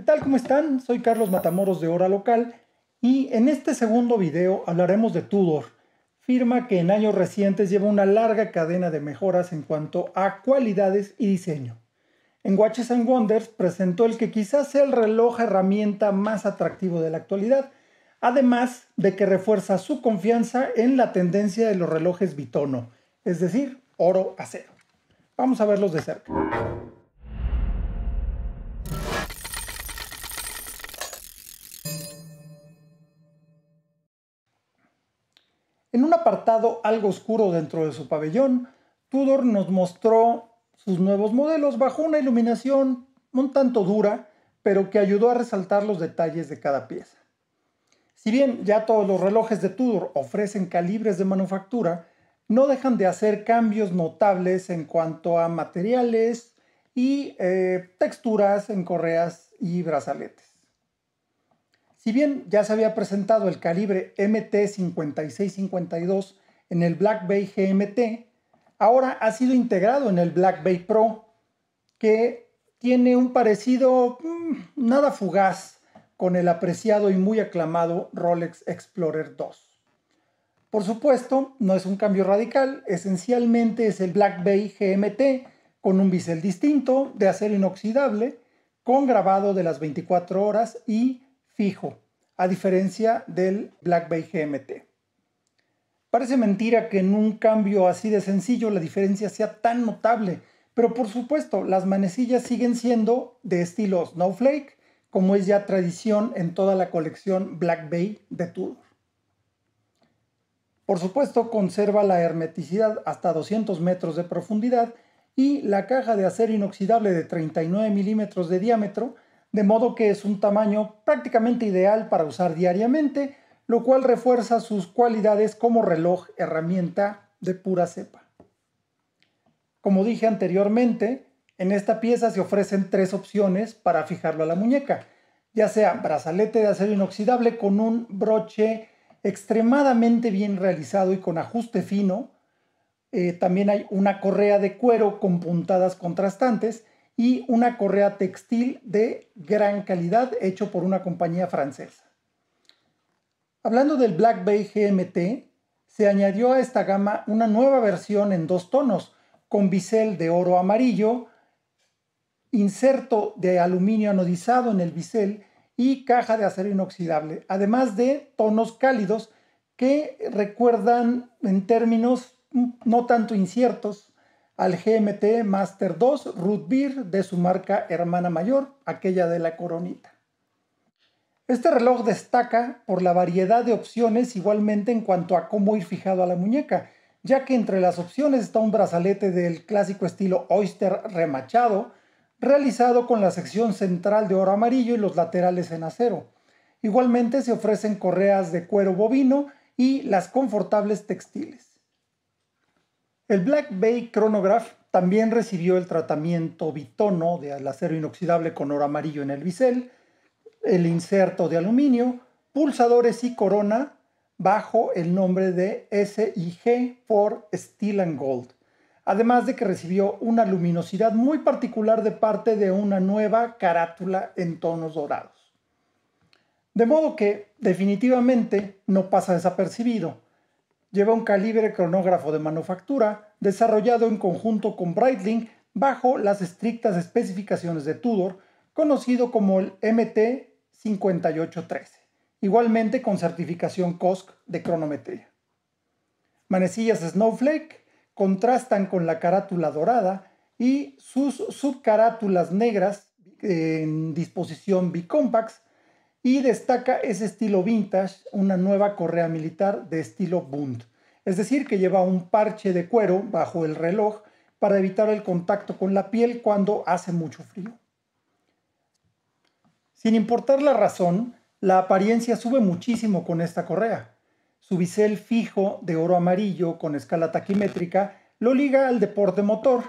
¿Qué tal? ¿Cómo están? Soy Carlos Matamoros de Hora Local y en este segundo video hablaremos de Tudor, firma que en años recientes lleva una larga cadena de mejoras en cuanto a cualidades y diseño. En Watches and Wonders presentó el que quizás sea el reloj herramienta más atractivo de la actualidad, además de que refuerza su confianza en la tendencia de los relojes bitono, es decir, oro acero. Vamos a verlos de cerca. En un apartado algo oscuro dentro de su pabellón, Tudor nos mostró sus nuevos modelos bajo una iluminación un tanto dura, pero que ayudó a resaltar los detalles de cada pieza. Si bien ya todos los relojes de Tudor ofrecen calibres de manufactura, no dejan de hacer cambios notables en cuanto a materiales y eh, texturas en correas y brazaletes. Si bien ya se había presentado el calibre MT5652 en el Black Bay GMT, ahora ha sido integrado en el Black Bay Pro, que tiene un parecido mm, nada fugaz con el apreciado y muy aclamado Rolex Explorer 2. Por supuesto, no es un cambio radical, esencialmente es el Black Bay GMT con un bisel distinto de acero inoxidable, con grabado de las 24 horas y fijo, a diferencia del Black Bay GMT. Parece mentira que en un cambio así de sencillo la diferencia sea tan notable, pero por supuesto las manecillas siguen siendo de estilo Snowflake, como es ya tradición en toda la colección Black Bay de Tudor. Por supuesto, conserva la hermeticidad hasta 200 metros de profundidad y la caja de acero inoxidable de 39 milímetros de diámetro de modo que es un tamaño prácticamente ideal para usar diariamente, lo cual refuerza sus cualidades como reloj herramienta de pura cepa. Como dije anteriormente, en esta pieza se ofrecen tres opciones para fijarlo a la muñeca, ya sea brazalete de acero inoxidable con un broche extremadamente bien realizado y con ajuste fino, eh, también hay una correa de cuero con puntadas contrastantes, y una correa textil de gran calidad hecho por una compañía francesa. Hablando del Black Bay GMT, se añadió a esta gama una nueva versión en dos tonos, con bisel de oro amarillo, inserto de aluminio anodizado en el bisel y caja de acero inoxidable, además de tonos cálidos que recuerdan en términos mm, no tanto inciertos al GMT Master 2 Root Beer de su marca hermana mayor, aquella de la Coronita. Este reloj destaca por la variedad de opciones igualmente en cuanto a cómo ir fijado a la muñeca, ya que entre las opciones está un brazalete del clásico estilo Oyster remachado, realizado con la sección central de oro amarillo y los laterales en acero. Igualmente se ofrecen correas de cuero bovino y las confortables textiles. El Black Bay Chronograph también recibió el tratamiento bitono de acero inoxidable con oro amarillo en el bisel, el inserto de aluminio, pulsadores y corona bajo el nombre de SIG for Steel and Gold. Además de que recibió una luminosidad muy particular de parte de una nueva carátula en tonos dorados. De modo que definitivamente no pasa desapercibido lleva un calibre cronógrafo de manufactura desarrollado en conjunto con Breitling bajo las estrictas especificaciones de Tudor, conocido como el MT-5813, igualmente con certificación COSC de cronometría. Manecillas Snowflake contrastan con la carátula dorada y sus subcarátulas negras eh, en disposición bicompax y destaca ese estilo vintage, una nueva correa militar de estilo Bund, es decir, que lleva un parche de cuero bajo el reloj para evitar el contacto con la piel cuando hace mucho frío. Sin importar la razón, la apariencia sube muchísimo con esta correa. Su bisel fijo de oro amarillo con escala taquimétrica lo liga al deporte motor.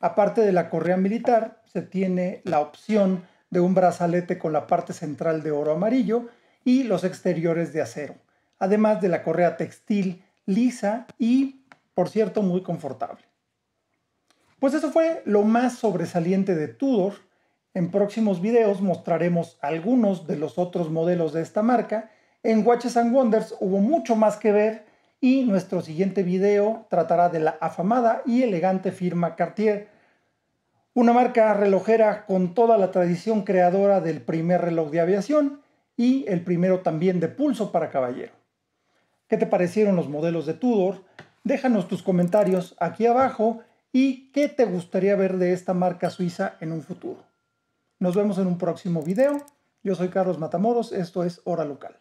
Aparte de la correa militar, se tiene la opción de un brazalete con la parte central de oro amarillo y los exteriores de acero, además de la correa textil lisa y, por cierto, muy confortable. Pues eso fue lo más sobresaliente de Tudor. En próximos videos mostraremos algunos de los otros modelos de esta marca. En Watches and Wonders hubo mucho más que ver y nuestro siguiente video tratará de la afamada y elegante firma Cartier, una marca relojera con toda la tradición creadora del primer reloj de aviación y el primero también de pulso para caballero. ¿Qué te parecieron los modelos de Tudor? Déjanos tus comentarios aquí abajo y qué te gustaría ver de esta marca suiza en un futuro. Nos vemos en un próximo video. Yo soy Carlos Matamoros, esto es Hora Local.